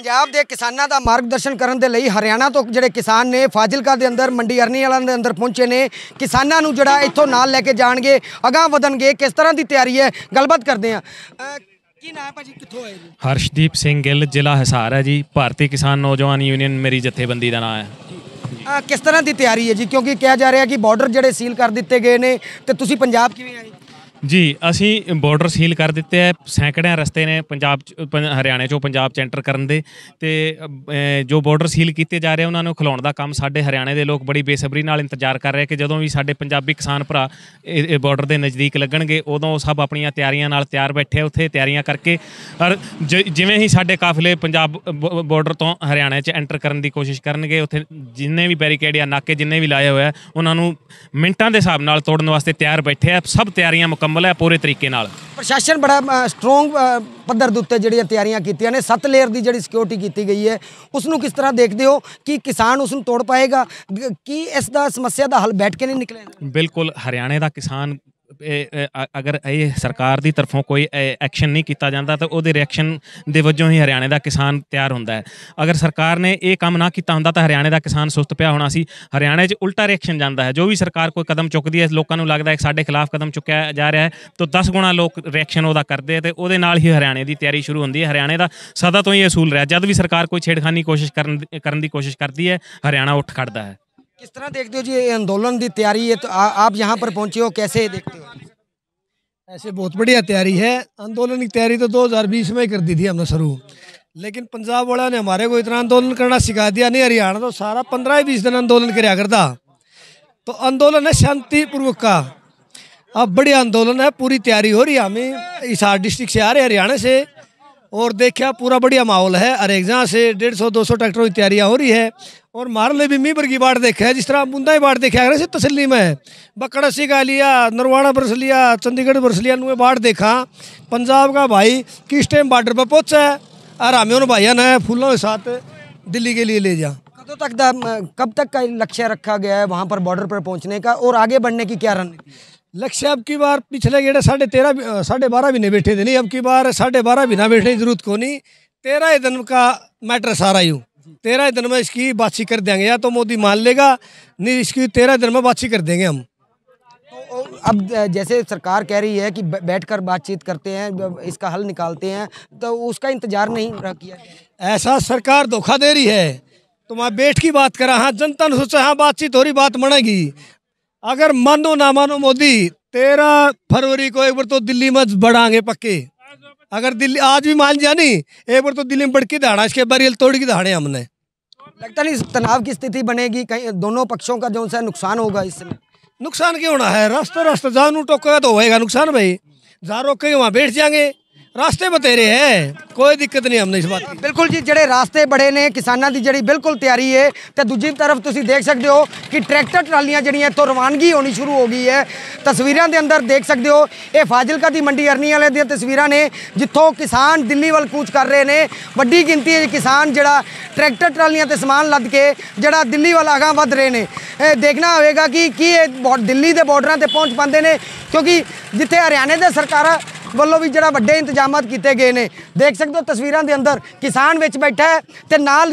ਪੰਜਾਬ ਦੇ ਕਿਸਾਨਾਂ ਦਾ ਮਾਰਗਦਰਸ਼ਨ ਕਰਨ ਦੇ ਲਈ ਹਰਿਆਣਾ ਤੋਂ ਜਿਹੜੇ ਕਿਸਾਨ ਨੇ ਫਾਜ਼ਿਲਕਾ ਦੇ ਅੰਦਰ ਮੰਡੀ ਅਰਨੀ ਵਾਲਾਂ ਦੇ ਅੰਦਰ ਪਹੁੰਚੇ ਨੇ ਕਿਸਾਨਾਂ ਨੂੰ ਜਿਹੜਾ ਇੱਥੋਂ ਨਾਲ ਲੈ ਕੇ ਜਾਣਗੇ ਅਗਾਹ ਵਧਣਗੇ ਕਿਸ ਤਰ੍ਹਾਂ ਦੀ ਤਿਆਰੀ ਹੈ ਗੱਲਬਾਤ ਕਰਦੇ ਆ ਕੀ ਨਾਮ ਹੈ ਭਾਜੀ ਕਿੱਥੋਂ ਆਏ ਜੀ ਹਰਸ਼ਦੀਪ ਸਿੰਘ ਗਿੱਲ ਜ਼ਿਲ੍ਹਾ ਹਿਸਾਰ ਹੈ ਜੀ ਭਾਰਤੀ ਕਿਸਾਨ ਨੌਜਵਾਨ ਯੂਨੀਅਨ ਮੇਰੀ ਜਥੇਬੰਦੀ ਦਾ ਨਾਮ ਹੈ ਕਿਸ ਤਰ੍ਹਾਂ ਦੀ ਤਿਆਰੀ ਹੈ ਜੀ ਕਿਉਂਕਿ ਕਿਹਾ ਜਾ ਰਿਹਾ ਕਿ ਬਾਰਡਰ ਜਿਹੜੇ ਸੀਲ ਕਰ ਦਿੱਤੇ ਗਏ ਨੇ ਤੇ ਤੁਸੀਂ ਪੰਜਾਬ ਕਿਵੇਂ ਆਏ ਜੀ ਅਸੀਂ ਬਾਰਡਰ ਸੀਲ ਕਰ ਦਿੱਤੇ ਐ ਸੈਂਕੜਿਆਂ ਰਸਤੇ ਨੇ ਪੰਜਾਬ ਹਰਿਆਣੇ ਚੋਂ ਪੰਜਾਬ ਚ ਐਂਟਰ ਕਰਨ ਦੇ ਤੇ ਜੋ ਬਾਰਡਰ ਸੀਲ ਕੀਤੇ ਜਾ ਰਹੇ ਉਹਨਾਂ ਨੂੰ ਖਲਾਉਣ ਦਾ ਕੰਮ ਸਾਡੇ ਹਰਿਆਣੇ ਦੇ ਲੋਕ ਬੜੀ ਬੇਸਬਰੀ ਨਾਲ ਇੰਤਜ਼ਾਰ ਕਰ ਰਹੇ ਕਿ ਜਦੋਂ ਵੀ ਸਾਡੇ ਪੰਜਾਬੀ ਕਿਸਾਨ ਭਰਾ ਇਹ ਬਾਰਡਰ ਦੇ ਨਜ਼ਦੀਕ ਲੱਗਣਗੇ ਉਦੋਂ ਸਭ ਆਪਣੀਆਂ ਤਿਆਰੀਆਂ ਨਾਲ ਤਿਆਰ ਬੈਠੇ ਉੱਥੇ ਤਿਆਰੀਆਂ ਕਰਕੇ ਔਰ ਜਿਵੇਂ ਹੀ ਸਾਡੇ ਕਾਫਲੇ ਪੰਜਾਬ ਬਾਰਡਰ ਤੋਂ ਹਰਿਆਣੇ ਚ ਐਂਟਰ ਕਰਨ ਦੀ ਕੋਸ਼ਿਸ਼ ਕਰਨਗੇ ਉੱਥੇ ਜਿੰਨੇ ਵੀ ਬੈਰੀਕੇਡ ਜਾਂ ਨਾਕੇ ਜਿੰਨੇ ਵੀ ਲਾਏ ਹੋਏ ਆ ਉਹਨਾਂ ਨੂੰ ਮਿੰਟਾਂ ਦੇ ਹਿਸਾਬ ਨਾਲ ਤੋੜਨ ਵਾਸਤੇ ਤਿਆਰ ਬੈਠੇ ਆ ਸਭ ਤਿਆਰੀਆਂ ਮੁਕੰਮਲ ਮੁਕੰਮਲ ਹੈ ਪੂਰੇ ਤਰੀਕੇ ਨਾਲ ਪ੍ਰਸ਼ਾਸਨ ਬੜਾ ਸਟਰੋਂਗ ਪੱਧਰ ਦੇ ਉੱਤੇ ਜਿਹੜੀਆਂ ਤਿਆਰੀਆਂ ਕੀਤੀਆਂ ਨੇ ਸੱਤ ਲੇਅਰ ਦੀ ਜਿਹੜੀ ਸਿਕਿਉਰਿਟੀ ਕੀਤੀ ਗਈ ਹੈ ਉਸ ਨੂੰ ਕਿਸ ਤਰ੍ਹਾਂ ਦੇਖਦੇ ਹੋ ਕਿ ਕਿਸਾਨ ਉਸ ਨੂੰ ਤੋੜ ਪਾਏਗਾ ਕੀ ਇਸ ਦਾ ਸਮੱਸਿਆ ਦਾ ਹੱਲ ਬੈਠ ਕੇ ਨਹੀਂ ਨਿਕਲੇਗਾ ਬਿਲਕੁਲ ਹਰਿਆਣੇ ਦਾ ਕਿਸਾਨ ਅਗਰ ਇਹ ਸਰਕਾਰ ਦੀ ਤਰਫੋਂ ਕੋਈ ਐਕਸ਼ਨ ਨਹੀਂ ਕੀਤਾ ਜਾਂਦਾ ਤਾਂ ਉਹਦੇ ਰਿਐਕਸ਼ਨ ਦੇ ਵਜੋਂ ਹੀ ਹਰਿਆਣੇ ਦਾ ਕਿਸਾਨ ਤਿਆਰ ਹੁੰਦਾ ਹੈ ਅਗਰ ਸਰਕਾਰ ਨੇ ਇਹ ਕੰਮ ਨਾ ਕੀਤਾ ਹੁੰਦਾ ਤਾਂ ਹਰਿਆਣੇ ਦਾ ਕਿਸਾਨ ਸੁਸਤ ਪਿਆ ਹੋਣਾ ਸੀ ਹਰਿਆਣੇ 'ਚ ਉਲਟਾ ਰਿਐਕਸ਼ਨ ਜਾਂਦਾ ਹੈ ਜੋ ਵੀ ਸਰਕਾਰ ਕੋਈ ਕਦਮ ਚੁੱਕਦੀ ਹੈ ਲੋਕਾਂ ਨੂੰ ਲੱਗਦਾ ਹੈ ਸਾਡੇ ਖਿਲਾਫ ਕਦਮ ਚੁੱਕਿਆ ਜਾ ਰਿਹਾ ਹੈ ਤਾਂ 10 ਗੁਣਾ ਲੋਕ ਰਿਐਕਸ਼ਨ ਉਹਦਾ ਕਰਦੇ ਆ ਤੇ ਉਹਦੇ ਨਾਲ ਹੀ ਹਰਿਆਣੇ ਦੀ ਤਿਆਰੀ ਸ਼ੁਰੂ ਹੁੰਦੀ ਹੈ ਹਰਿਆਣੇ ਦਾ ਸਦਾ ਤੋਂ ਹੀ ਇਹ ਸੂਲ ਰਿਹਾ ਜਦ ਵੀ ਸਰਕਾਰ ਕੋਈ ਛੇੜਖਾਨੀ ਕੋਸ਼ਿਸ਼ ਕਰਨ ਕਰਨ ਦੀ ਕੋਸ਼ਿਸ਼ ਕਰਦੀ ਹੈ ਹਰਿਆਣਾ ਉੱਠ ਖੜਦਾ ਹੈ किस तरह देखते हो जी आंदोलन की तैयारी है तो आ, आप यहाँ पर पहुंचे हो कैसे देखते हो ऐसे बहुत बढ़िया तैयारी है आंदोलन की तैयारी तो 2020 में कर दी थी हमने शुरू लेकिन पंजाब वाला ने हमारे को इतना आंदोलन करना सिखा दिया नहीं हरियाणा तो सारा पंद्रह बीस दिन आंदोलन कराया करता तो आंदोलन है शांतिपूर्वक का अब बढ़िया आंदोलन है पूरी तैयारी हो रही है हमें इस डिस्ट्रिक्ट से आ रहे हरियाणा से और देखा पूरा बढ़िया माहौल है अरे जहाँ से डेढ़ सौ दो सौ ट्रैक्टरों की तैयारियाँ हो रही है और मार ले भी मीबर की बाढ़ देखा है जिस तरह बूंदा ही बाढ़ देखा है तसली में बकड़सी का लिया नरवाड़ा बरस लिया चंडीगढ़ बरस लिया नुए बाढ़ देखा पंजाब का भाई किस टाइम बॉर्डर पर पहुँचा है और हमें उन भाइयों ने फूलों के साथ दिल्ली के लिए ले जा कब तक कब तक का लक्ष्य रखा गया है वहाँ पर बॉर्डर पर पहुँचने का और आगे बढ़ने की क्या रणनीति लक्ष्य अब की बार पिछले गेड़े साढ़े तेरह साढ़े बारह भी नहीं बैठे थे नहीं अब की बार साढ़े बारह भी ना बैठने की जरूरत को नहीं तेरह दिन का मैटर सारा यूँ तेरह दिन में इसकी बातचीत कर देंगे या तो मोदी मान लेगा नहीं इसकी तेरह दिन में बातचीत कर देंगे हम तो, अब जैसे सरकार कह रही है कि बैठकर बातचीत करते हैं इसका हल निकालते हैं तो उसका इंतजार नहीं रहा किया ऐसा सरकार धोखा दे रही है तो मैं बैठ की बात करा हाँ जनता ने सोचा हाँ बातचीत हो रही बात मनेगी अगर मानो ना मानो मोदी तेरह फरवरी को एक बार तो दिल्ली में बढ़ाएंगे पक्के अगर दिल्ली आज भी मान जानी एक बार तो दिल्ली में बढ़ के दहाड़ा इसके बारियल तोड़ के धाड़े हमने लगता नहीं तनाव की स्थिति बनेगी कहीं दोनों पक्षों का जो है नुकसान होगा इससे नुकसान क्यों होना है रास्ता रास्ता जानू टोकेगा तो होगा नुकसान भाई जहाँ रोकेंगे वहाँ बैठ जाएंगे ਰਾਸਤੇ ਬਤੇਰੇ ਹੈ ਕੋਈ ਦਿੱਕਤ ਨਹੀਂ ਹਮਨੇ ਇਸ ਬਾਤ ਦੀ ਬਿਲਕੁਲ ਜੀ ਜਿਹੜੇ ਰਾਸਤੇ ਬੜੇ ਨੇ ਕਿਸਾਨਾਂ ਦੀ ਜਿਹੜੀ ਬਿਲਕੁਲ ਤਿਆਰੀ ਹੈ ਤੇ ਦੂਜੀ ਤਰਫ ਤੁਸੀਂ ਦੇਖ ਸਕਦੇ ਹੋ ਕਿ ਟਰੈਕਟਰ ਟਰਾਲੀਆਂ ਜਿਹੜੀਆਂ ਇੱਥੋਂ ਰਵਾਨਗੀ ਹੋਣੀ ਸ਼ੁਰੂ ਹੋ ਗਈ ਹੈ ਤਸਵੀਰਾਂ ਦੇ ਅੰਦਰ ਦੇਖ ਸਕਦੇ ਹੋ ਇਹ ਫਾਜ਼ਿਲਕਾ ਦੀ ਮੰਡੀ ਅਰਨੀ ਵਾਲੇ ਦੀਆਂ ਤਸਵੀਰਾਂ ਨੇ ਜਿੱਥੋਂ ਕਿਸਾਨ ਦਿੱਲੀ ਵੱਲ ਕੂਚ ਕਰ ਰਹੇ ਨੇ ਵੱਡੀ ਗਿਣਤੀ ਵਿੱਚ ਕਿਸਾਨ ਜਿਹੜਾ ਟਰੈਕਟਰ ਟਰਾਲੀਆਂ ਤੇ ਸਮਾਨ ਲੱਦ ਕੇ ਜਿਹੜਾ ਦਿੱਲੀ ਵੱਲ ਆਗਾ ਵੱਧ ਰਹੇ ਨੇ ਇਹ ਦੇਖਣਾ ਹੋਵੇਗਾ ਕਿ ਕੀ ਇਹ ਦਿੱਲੀ ਦੇ ਬਾਰਡਰਾਂ ਤੇ ਪਹੁੰਚ ਪਾਉਂਦੇ ਨੇ ਕਿਉਂਕਿ ਜਿੱਥੇ ਹਰਿਆਣੇ ਦੇ ਸਰਕਾਰਾਂ ਵੱਲੋਂ ਵੀ ਜਿਹੜਾ ਵੱਡੇ ਇੰਤਜ਼ਾਮਾਤ ਕੀਤੇ ਗਏ ਨੇ ਦੇਖ ਸਕਦੇ ਹੋ ਤਸਵੀਰਾਂ ਦੇ ਅੰਦਰ ਕਿਸਾਨ ਵਿੱਚ ਬੈਠਾ ਹੈ ਤੇ ਨਾਲ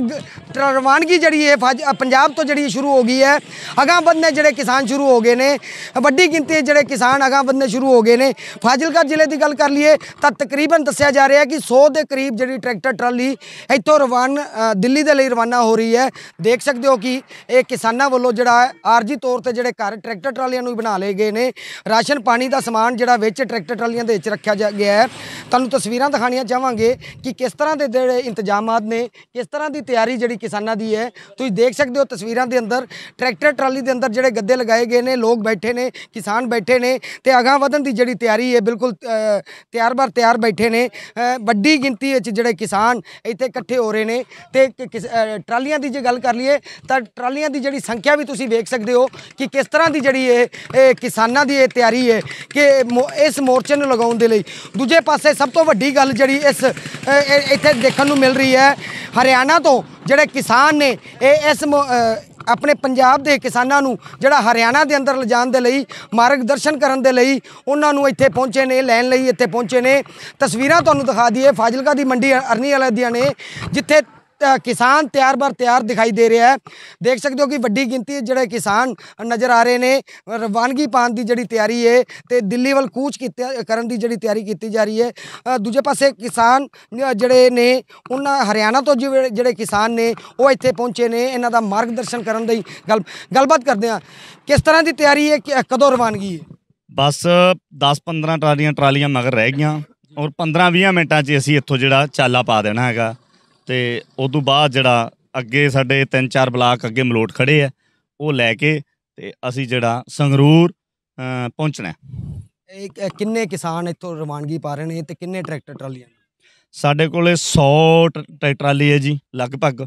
ਰਵਾਨਗੀ ਜਿਹੜੀ ਇਹ ਪੰਜਾਬ ਤੋਂ ਜਿਹੜੀ ਸ਼ੁਰੂ ਹੋ ਗਈ ਹੈ ਅਗਾਂ ਬੰਦੇ ਜਿਹੜੇ ਕਿਸਾਨ ਸ਼ੁਰੂ ਹੋ ਗਏ ਨੇ ਵੱਡੀ ਗਿਣਤੀ ਜਿਹੜੇ ਕਿਸਾਨ ਅਗਾਂ ਬੰਦੇ ਸ਼ੁਰੂ ਹੋ ਗਏ ਨੇ ਫਾਜ਼ਿਲਕਾ ਜ਼ਿਲ੍ਹੇ ਦੀ ਗੱਲ ਕਰ ਲਈਏ ਤਾਂ ਤਕਰੀਬਨ ਦੱਸਿਆ ਜਾ ਰਿਹਾ ਕਿ 100 ਦੇ ਕਰੀਬ ਜਿਹੜੀ ਟਰੈਕਟਰ ਟਰਾਲੀ ਇੱਥੋਂ ਰਵਾਨ ਦਿੱਲੀ ਦੇ ਲਈ ਰਵਾਨਾ ਹੋ ਰਹੀ ਹੈ ਦੇਖ ਸਕਦੇ ਹੋ ਕਿ ਇਹ ਕਿਸਾਨਾਂ ਵੱਲੋਂ ਜਿਹੜਾ ਆਰਜੀ ਤੌਰ ਤੇ ਜਿਹੜੇ ਘਰ ਟਰੈਕਟਰ ਟਰਾਲੀਆਂ ਨੂੰ ਬਣਾ ਲਏ ਗਏ ਨੇ ਰਾਸ਼ਨ ਪਾਣੀ ਦਾ ਸਮਾਨ ਜਿਹੜਾ ਵਿੱਚ ਟਰੈਕਟਰ ਟਰਾਲੀਆਂ ਦੇ ਵਿੱਚ ਰੱਖਿਆ ਗਿਆ ਹੈ ਤੁਹਾਨੂੰ ਤਸਵੀਰਾਂ ਦਿਖਾਣੀਆਂ ਚਾਹਾਂਗੇ ਕਿ ਕਿਸ ਤਰ੍ਹਾਂ ਦੇ ਜਿਹੜੇ ਇੰਤਜ਼ਾਮਾਤ ਨੇ ਕਿਸ ਤਰ੍ਹਾਂ ਦੀ ਤਿਆਰੀ ਜਿਹੜੀ ਕਿਸਾਨਾਂ ਦੀ ਹੈ ਤੁਸੀਂ ਦੇਖ ਸਕਦੇ ਹੋ ਤਸਵੀਰਾਂ ਦੇ ਅੰਦਰ ਟਰੈਕਟਰ ਟਰਾਲੀ ਦੇ ਅੰਦਰ ਜਿਹੜੇ ਗੱਦੇ ਲਗਾਏ ਗਏ ਨੇ ਲੋਕ ਬੈਠੇ ਨੇ ਕਿਸਾਨ ਬੈਠੇ ਨੇ ਤੇ ਅਗਾਹ ਵਧਣ ਦੀ ਜਿਹੜੀ ਤਿਆਰੀ ਹੈ ਬਿਲਕੁਲ ਤਿਆਰ-ਬਾਰ ਤਿਆਰ ਬੈਠੇ ਨੇ ਵੱਡੀ ਗਿਣਤੀ ਵਿੱਚ ਜਿਹੜੇ ਕਿਸਾਨ ਇੱਥੇ ਇਕੱਠੇ ਹੋ ਰਹੇ ਨੇ ਤੇ ਟਰਾਲੀਆਂ ਦੀ ਜੇ ਗੱਲ ਕਰ ਲਈਏ ਤਾਂ ਟਰਾਲੀਆਂ ਦੀ ਜਿਹੜੀ ਸੰਖਿਆ ਵੀ ਤੁਸੀਂ ਵੇਖ ਸਕਦੇ ਹੋ ਕਿ ਕਿਸ ਤਰ੍ਹਾਂ ਦੀ ਜਿਹੜੀ ਇਹ ਕਿਸਾਨਾਂ ਦੀ ਇਹ ਤਿਆਰੀ ਹੈ ਕਿ ਇਸ ਮੋਰਚੇ ਨੂੰ ਲਗਾਉਣ ਦੇ ਲਈ ਦੂਜੇ ਪਾਸੇ ਸਭ ਤੋਂ ਵੱਡੀ ਗੱਲ ਜਿਹੜੀ ਇਸ ਇੱਥੇ ਦੇਖਣ ਨੂੰ ਮਿਲ ਰਹੀ ਹੈ ਹਰਿਆਣਾ ਤੋਂ ਜਿਹੜੇ ਕਿਸਾਨ ਨੇ ਇਹ ਇਸ ਆਪਣੇ ਪੰਜਾਬ ਦੇ ਕਿਸਾਨਾਂ ਨੂੰ ਜਿਹੜਾ ਹਰਿਆਣਾ ਦੇ ਅੰਦਰ ਲਿਜਾਣ ਦੇ ਲਈ ਮਾਰਗਦਰਸ਼ਨ ਕਰਨ ਦੇ ਲਈ ਉਹਨਾਂ ਨੂੰ ਇੱਥੇ ਪਹੁੰਚੇ ਨੇ ਲੈਣ ਲਈ ਇੱਥੇ ਪਹੁੰਚੇ ਨੇ ਤਸਵੀਰਾਂ ਤੁਹਾਨੂੰ ਦਿਖਾ ਦਈਏ ਫਾਜ਼ਿਲਕਾ ਦੀ ਮੰਡੀ ਅਰਨੀ ਵਾਲੇ ਦੀਆਂ ਨੇ ਜਿੱਥੇ ਕਿਸਾਨ ਤਿਆਰ ਬਰ ਤਿਆਰ ਦਿਖਾਈ ਦੇ ਰਿਹਾ ਹੈ ਦੇਖ ਸਕਦੇ ਹੋ ਕਿ ਵੱਡੀ ਗਿਣਤੀ ਜਿਹੜੇ ਕਿਸਾਨ ਨਜ਼ਰ ਆ ਰਹੇ ਨੇ ਰਵਾਨਗੀ ਪਾਣ ਦੀ ਜਿਹੜੀ ਤਿਆਰੀ ਹੈ ਤੇ ਦਿੱਲੀ ਵੱਲ ਕੂਚ ਕਰਨ ਦੀ ਜਿਹੜੀ ਤਿਆਰੀ ਕੀਤੀ ਜਾ ਰਹੀ ਹੈ ਦੂਜੇ ਪਾਸੇ ਕਿਸਾਨ ਜਿਹੜੇ ਨੇ ਉਹਨਾਂ ਹਰਿਆਣਾ ਤੋਂ ਜਿਹੜੇ ਕਿਸਾਨ ਨੇ ਉਹ ਇੱਥੇ ਪਹੁੰਚੇ ਨੇ ਇਹਨਾਂ ਦਾ ਮਾਰਗਦਰਸ਼ਨ ਕਰਨ ਦੀ ਗੱਲ ਗੱਲਬਾਤ ਕਰਦੇ ਆ ਕਿਸ ਤਰ੍ਹਾਂ ਦੀ ਤਿਆਰੀ ਹੈ ਕਦੋਂ ਰਵਾਨਗੀ ਹੈ ਬਸ 10-15 ਟਰਾਲੀਆਂ ਟਰਾਲੀਆਂ ਮਗਰ ਰਹਿ ਗਈਆਂ ਔਰ 15-20 ਮਿੰਟਾਂ 'ਚ ਅਸੀਂ ਇੱਥੋਂ ਜਿਹੜਾ ਚਾਲਾ ਪਾ ਦੇਣਾ ਹੈਗਾ ਤੇ ਉਦੋਂ ਬਾਅਦ ਜਿਹੜਾ ਅੱਗੇ ਸਾਡੇ ਤਿੰਨ ਚਾਰ ਬਲਾਕ ਅੱਗੇ ਮਲੋਟ ਖੜੇ ਆ ਉਹ ਲੈ ਕੇ ਤੇ ਅਸੀਂ ਜਿਹੜਾ ਸੰਗਰੂਰ ਪਹੁੰਚਣਾ ਹੈ। ਇੱਕ ਇਹ ਕਿੰਨੇ ਕਿਸਾਨ ਇੱਥੋਂ ਰਵਾਨਗੀ ਪਾ ਰਹੇ ਨੇ ਤੇ ਕਿੰਨੇ ਟਰੈਕਟਰ ਟਰਾਲੀਆਂ ਸਾਡੇ ਕੋਲੇ 100 ਟਰੈਕਟਰ ਟਰਾਲੀ ਹੈ ਜੀ ਲਗਭਗ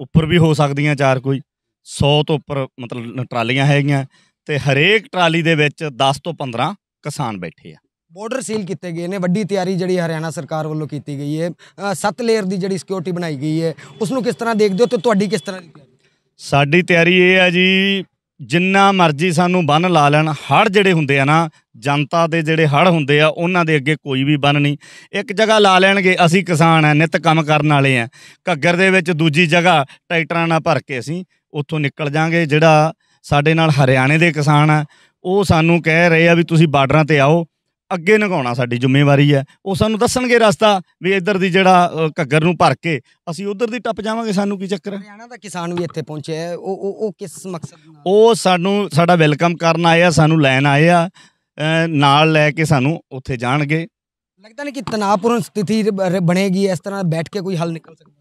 ਉੱਪਰ ਵੀ ਹੋ ਸਕਦੀਆਂ ਚਾਰ ਕੋਈ 100 ਤੋਂ ਉੱਪਰ ਮਤਲਬ ਟਰਾਲੀਆਂ ਹੈਗੀਆਂ ਤੇ ਹਰੇਕ ਟਰਾਲੀ ਦੇ ਵਿੱਚ 10 ਤੋਂ 15 ਕਿਸਾਨ ਬੈਠੇ ਆ ਬਾਰਡਰ ਸੀਲ ਕੀਤੇ ਗਏ ਨੇ ਵੱਡੀ ਤਿਆਰੀ ਜਿਹੜੀ ਹਰਿਆਣਾ ਸਰਕਾਰ ਵੱਲੋਂ ਕੀਤੀ ਗਈ ਹੈ ਸੱਤ ਲੇਅਰ ਦੀ ਜਿਹੜੀ ਸਿਕਿਉਰਿਟੀ ਬਣਾਈ ਗਈ ਹੈ ਉਸ ਨੂੰ ਕਿਸ ਤਰ੍ਹਾਂ ਦੇਖਦੇ ਹੋ ਤੇ ਤੁਹਾਡੀ ਕਿਸ ਤਰ੍ਹਾਂ ਦੀ ਤਿਆਰੀ ਸਾਡੀ ਤਿਆਰੀ ਇਹ ਹੈ ਜੀ ਜਿੰਨਾ ਮਰਜ਼ੀ ਸਾਨੂੰ ਬੰਨ ਲਾ ਲੈਣ ਹੜ ਜਿਹੜੇ ਹੁੰਦੇ ਆ ਨਾ ਜਨਤਾ ਦੇ ਜਿਹੜੇ ਹੜ ਹੁੰਦੇ ਆ ਉਹਨਾਂ ਦੇ ਅੱਗੇ ਕੋਈ ਵੀ ਬੰਨ ਨਹੀਂ ਇੱਕ ਜਗ੍ਹਾ ਲਾ ਲੈਣਗੇ ਅਸੀਂ ਕਿਸਾਨ ਆ ਨਿਤ ਕੰਮ ਕਰਨ ਵਾਲੇ ਆ ਘੱਗਰ ਦੇ ਵਿੱਚ ਦੂਜੀ ਜਗ੍ਹਾ ਟਰੈਕਟਰਾਂ ਨਾਲ ਭਰ ਕੇ ਅਸੀਂ ਉੱਥੋਂ ਨਿਕਲ ਜਾਾਂਗੇ ਜਿਹੜਾ ਸਾਡੇ ਨਾਲ ਹਰਿਆਣੇ ਦੇ ਕਿਸਾਨ ਆ ਉਹ ਸਾਨੂੰ ਕਹਿ ਰਹੇ ਆ ਵੀ ਤੁਸੀਂ ਬਾਰਡਰਾਂ ਤੇ ਆਓ ਅੱਗੇ ਨਗਾਉਣਾ ਸਾਡੀ ਜ਼ਿੰਮੇਵਾਰੀ ਹੈ ਉਹ ਸਾਨੂੰ ਦੱਸਣਗੇ ਰਸਤਾ ਵੀ ਇੱਧਰ ਦੀ ਜਿਹੜਾ ਘੱਗਰ ਨੂੰ ਭਰ ਕੇ ਅਸੀਂ ਉੱਧਰ ਦੀ ਟੱਪ ਜਾਵਾਂਗੇ ਸਾਨੂੰ ਕੀ ਚੱਕਰ ਹੈ ਹਰਿਆਣਾ ਦਾ ਕਿਸਾਨ ਵੀ ਇੱਥੇ ਪਹੁੰਚਿਆ ਉਹ ਉਹ ਉਹ ਕਿਸ ਮਕਸਦ ਉਹ ਸਾਨੂੰ ਸਾਡਾ ਵੈਲਕਮ ਕਰਨ ਆਏ ਆ ਸਾਨੂੰ ਲੈਣ ਆਏ ਆ ਨਾਲ ਲੈ ਕੇ ਸਾਨੂੰ ਉੱਥੇ ਜਾਣਗੇ ਲੱਗਦਾ ਨਹੀਂ ਕਿ ਤਣਾਅਪੂਰਨ ਸਥਿਤੀ ਬਣੇਗੀ ਇਸ ਤਰ੍ਹਾਂ ਬੈਠ ਕੇ ਕੋਈ ਹੱਲ ਨਿਕਲ ਸਕਦਾ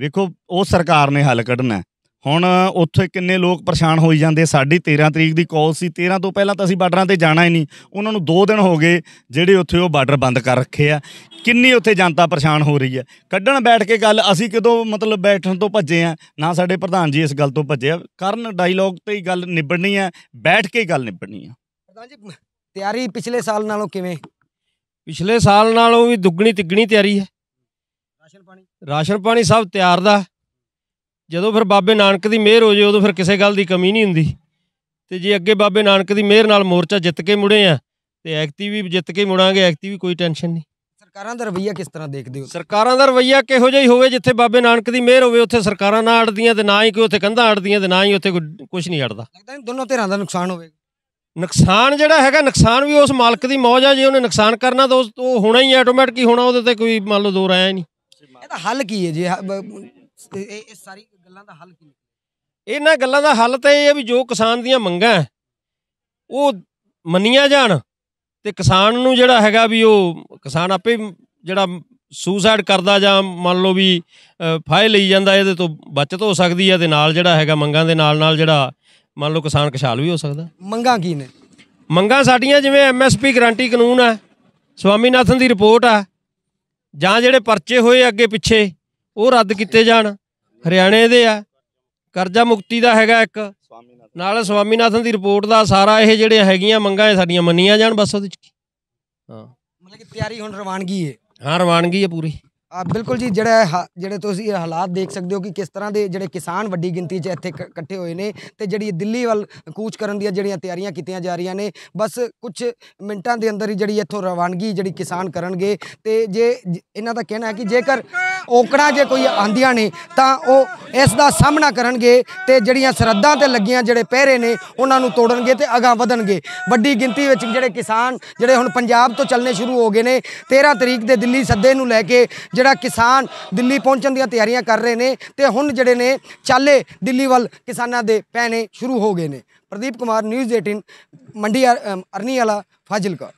ਵੇਖੋ ਉਹ ਸਰਕਾਰ ਨੇ ਹੱਲ ਕੱਢਣਾ ਹੁਣ ਉੱਥੇ ਕਿੰਨੇ ਲੋਕ ਪਰੇਸ਼ਾਨ ਹੋਈ ਜਾਂਦੇ ਸਾਡੀ 13 ਤਰੀਕ ਦੀ ਕਾਲ ਸੀ 13 ਤੋਂ ਪਹਿਲਾਂ ਤਾਂ ਅਸੀਂ ਬਾਰਡਰਾਂ ਤੇ ਜਾਣਾ ਹੀ ਨਹੀਂ ਉਹਨਾਂ ਨੂੰ 2 ਦਿਨ ਹੋ ਗਏ ਜਿਹੜੇ ਉੱਥੇ ਉਹ ਬਾਰਡਰ ਬੰਦ ਕਰ ਰੱਖੇ ਆ ਕਿੰਨੀ ਉੱਥੇ ਜਨਤਾ ਪਰੇਸ਼ਾਨ ਹੋ ਰਹੀ ਹੈ ਕੱਢਣ ਬੈਠ ਕੇ ਗੱਲ ਅਸੀਂ ਕਿਦੋਂ ਮਤਲਬ ਬੈਠਣ ਤੋਂ ਭੱਜੇ ਆ ਨਾ ਸਾਡੇ ਪ੍ਰਧਾਨ ਜੀ ਇਸ ਗੱਲ ਤੋਂ ਭੱਜੇ ਆ ਕਰਨ ਡਾਇਲੌਗ ਤੇ ਹੀ ਗੱਲ ਨਿਬੜਨੀ ਆ ਬੈਠ ਕੇ ਹੀ ਗੱਲ ਨਿਬੜਨੀ ਆ ਪ੍ਰਧਾਨ ਜੀ ਤਿਆਰੀ ਪਿਛਲੇ ਸਾਲ ਨਾਲੋਂ ਕਿਵੇਂ ਪਿਛਲੇ ਸਾਲ ਨਾਲੋਂ ਵੀ ਦੁੱਗਣੀ ਤਿੱਗਣੀ ਤਿਆਰੀ ਹੈ ਰਾਸ਼ਨ ਪਾਣੀ ਰਾਸ਼ਨ ਪਾਣੀ ਸਭ ਤਿਆਰ ਦਾ ਜਦੋਂ ਫਿਰ ਬਾਬੇ ਨਾਨਕ ਦੀ ਮਿਹਰ ਹੋ ਜੇ ਉਦੋਂ ਫਿਰ ਕਿਸੇ ਗੱਲ ਦੀ ਕਮੀ ਨਹੀਂ ਹੁੰਦੀ ਤੇ ਜੇ ਅੱਗੇ ਬਾਬੇ ਨਾਨਕ ਦੀ ਮਿਹਰ ਨਾਲ ਮੋਰਚਾ ਜਿੱਤ ਕੇ ਮੁੜੇ ਆ ਤੇ ਐਕਟਿਵ ਵੀ ਜਿੱਤ ਕੇ ਮੁੜਾਂਗੇ ਐਕਟਿਵ ਵੀ ਕੋਈ ਟੈਨਸ਼ਨ ਨਹੀਂ ਸਰਕਾਰਾਂ ਦਾ ਰਵਈਆ ਕਿਸ ਤਰ੍ਹਾਂ ਦੇਖਦੇ ਹੋ ਸਰਕਾਰਾਂ ਦਾ ਰਵਈਆ ਕਿਹੋ ਜਿਹਾ ਹੀ ਹੋਵੇ ਜਿੱਥੇ ਬਾਬੇ ਨਾਨਕ ਦੀ ਮਿਹਰ ਹੋਵੇ ਉੱਥੇ ਸਰਕਾਰਾਂ ਨਾ ਅੜਦੀਆਂ ਤੇ ਨਾ ਹੀ ਕੋਈ ਉੱਥੇ ਕੰਧਾਂ ਅੜਦੀਆਂ ਤੇ ਨਾ ਹੀ ਉੱਥੇ ਕੁਝ ਨਹੀਂ ਅੜਦਾ ਲੱਗਦਾ ਨਹੀਂ ਦੋਨੋਂ ਧਿਰਾਂ ਦਾ ਨੁਕਸਾਨ ਹੋਵੇਗਾ ਨੁਕਸਾਨ ਜਿਹੜਾ ਹੈਗਾ ਨੁਕਸਾਨ ਵੀ ਉਸ ਮਾਲਕ ਦੀ ਮੌਜ ਆ ਜੇ ਉਹਨੇ ਨੁਕਸਾਨ ਕਰਨਾ ਤਾਂ ਉਹ ਹੋਣਾ ਹੀ ਆਟੋਮੈਟਿਕ ਹੀ ਹੋਣਾ ਉਹਦੇ ਤੇ ਕੋਈ ਮੰਨ ਲਓ ਦੋ ਰਾਇ ਨਹੀਂ ਇਹਦਾ ਹੱਲ ਕੀ ਹੈ ਜੇ ਇਹ ਸਾਰੀ ਗੱਲਾਂ ਦਾ ਹੱਲ ਕੀ ਇਹਨਾਂ ਗੱਲਾਂ ਦਾ ਹੱਲ ਤਾਂ ਇਹ ਹੈ ਵੀ ਜੋ ਕਿਸਾਨ ਦੀਆਂ ਮੰਗਾਂ ਉਹ ਮੰਨੀਆਂ ਜਾਣ ਤੇ ਕਿਸਾਨ ਨੂੰ ਜਿਹੜਾ ਹੈਗਾ ਵੀ ਉਹ ਕਿਸਾਨ ਆਪੇ ਜਿਹੜਾ ਸੂਸਾਈਡ ਕਰਦਾ ਜਾਂ ਮੰਨ ਲਓ ਵੀ ਫਾਇ ਲਈ ਜਾਂਦਾ ਇਹਦੇ ਤੋਂ ਬਚਤ ਹੋ ਸਕਦੀ ਹੈ ਤੇ ਨਾਲ ਜਿਹੜਾ ਹੈਗਾ ਮੰਗਾਂ ਦੇ ਨਾਲ ਨਾਲ ਜਿਹੜਾ ਮੰਨ ਲਓ ਕਿਸਾਨ ਖਸ਼ਾਲ ਵੀ ਹੋ ਸਕਦਾ ਮੰਗਾਂ ਕੀ ਨੇ ਮੰਗਾਂ ਸਾਡੀਆਂ ਜਿਵੇਂ ਐਮਐਸਪੀ ਗਾਰੰਟੀ ਕਾਨੂੰਨ ਆ ਨਾਥਨ ਦੀ ਰਿਪੋਰਟ ਆ ਜਾਂ ਜਿਹੜੇ ਪਰਚੇ ਹੋਏ ਅੱਗੇ ਪਿੱਛੇ ਉਹ ਰੱਦ ਕੀਤੇ ਜਾਣ ਹਰਿਆਣੇ ਦੇ ਆ ਕਰਜ਼ਾ ਮੁਕਤੀ ਦਾ ਹੈਗਾ ਇੱਕ ਨਾਲ ਸਵਾਮੀਨਾਥਨ ਦੀ ਰਿਪੋਰਟ ਦਾ ਸਾਰਾ ਇਹ ਜਿਹੜੇ ਹੈਗੀਆਂ ਮੰਗਾਂ ਇਹ ਸਾਡੀਆਂ ਮੰਨੀਆਂ ਜਾਣ ਬਸ ਉਹਦੇ ਚ ਹਾਂ ਮਤਲਬ ਕਿ ਤਿਆਰੀ ਹੁਣ ਰਵਾਨਗੀ ਹੈ ਹਾਂ ਰਵਾਨਗੀ ਹੈ ਪੂਰੀ ਆ ਬਿਲਕੁਲ ਜੀ ਜਿਹੜਾ ਜਿਹੜੇ ਤੁਸੀਂ ਹਾਲਾਤ ਦੇਖ ਸਕਦੇ ਹੋ ਕਿ ਕਿਸ ਤਰ੍ਹਾਂ ਦੇ ਜਿਹੜੇ ਕਿਸਾਨ ਵੱਡੀ ਗਿਣਤੀ 'ਚ ਇੱਥੇ ਇਕੱਠੇ ਹੋਏ ਨੇ ਤੇ ਜਿਹੜੀ ਦਿੱਲੀ ਵੱਲ ਕੂਚ ਕਰਨ ਦੀਆਂ ਜਿਹੜੀਆਂ ਤਿਆਰੀਆਂ ਕੀਤੀਆਂ ਜਾ ਰਹੀਆਂ ਨੇ ਬਸ ਕੁਝ ਮਿੰਟਾਂ ਦੇ ਅੰਦਰ ਹੀ ਜਿਹੜੀ ਇੱਥੋਂ ਰਵਾਨਗੀ ਜਿਹੜੀ ਕਿਸਾਨ ਕਰਨਗੇ ਤੇ ਜੇ ਇਹਨਾਂ ਦਾ ਕਹਿਣਾ ਹੈ ਕਿ ਜੇਕਰ ਔਕੜਾਂ ਜੇ ਕੋਈ ਆਂਦੀਆਂ ਨੇ ਤਾਂ ਉਹ ਇਸ ਦਾ ਸਾਹਮਣਾ ਕਰਨਗੇ ਤੇ ਜਿਹੜੀਆਂ ਸਰਦਾਂ ਤੇ ਲੱਗੀਆਂ ਜਿਹੜੇ ਪਹਿਰੇ ਨੇ ਉਹਨਾਂ ਨੂੰ ਤੋੜਨਗੇ ਤੇ ਅਗਾ ਵਧਣਗੇ ਵੱਡੀ ਗਿਣਤੀ ਵਿੱਚ ਜਿਹੜੇ ਕਿਸਾਨ ਜਿਹੜੇ ਹੁਣ ਪੰਜਾਬ ਤੋਂ ਚੱਲਨੇ ਸ਼ੁਰੂ ਹੋ ਗਏ ਨੇ 13 ਤਰੀਕ ਦੇ ਦਿੱਲੀ ਸੱਦੇ ਨੂੰ ਲੈ ਕੇ ਜਿਹੜਾ ਕਿਸਾਨ ਦਿੱਲੀ ਪਹੁੰਚਣ ਦੀਆਂ ਤਿਆਰੀਆਂ ਕਰ ਰਹੇ ਨੇ ਤੇ ਹੁਣ ਜਿਹੜੇ ਨੇ ਚਾਲੇ ਦਿੱਲੀ ਵੱਲ ਕਿਸਾਨਾਂ ਦੇ ਪੈਣੇ ਸ਼ੁਰੂ ਹੋ ਗਏ ਨੇ ਪ੍ਰਦੀਪ ਕੁਮਾਰ ਨਿਊਜ਼ 18 ਮੰਡੀ ਅਰਨੀ ਵਾਲਾ ਫਾਜ਼ਿਲਕਾ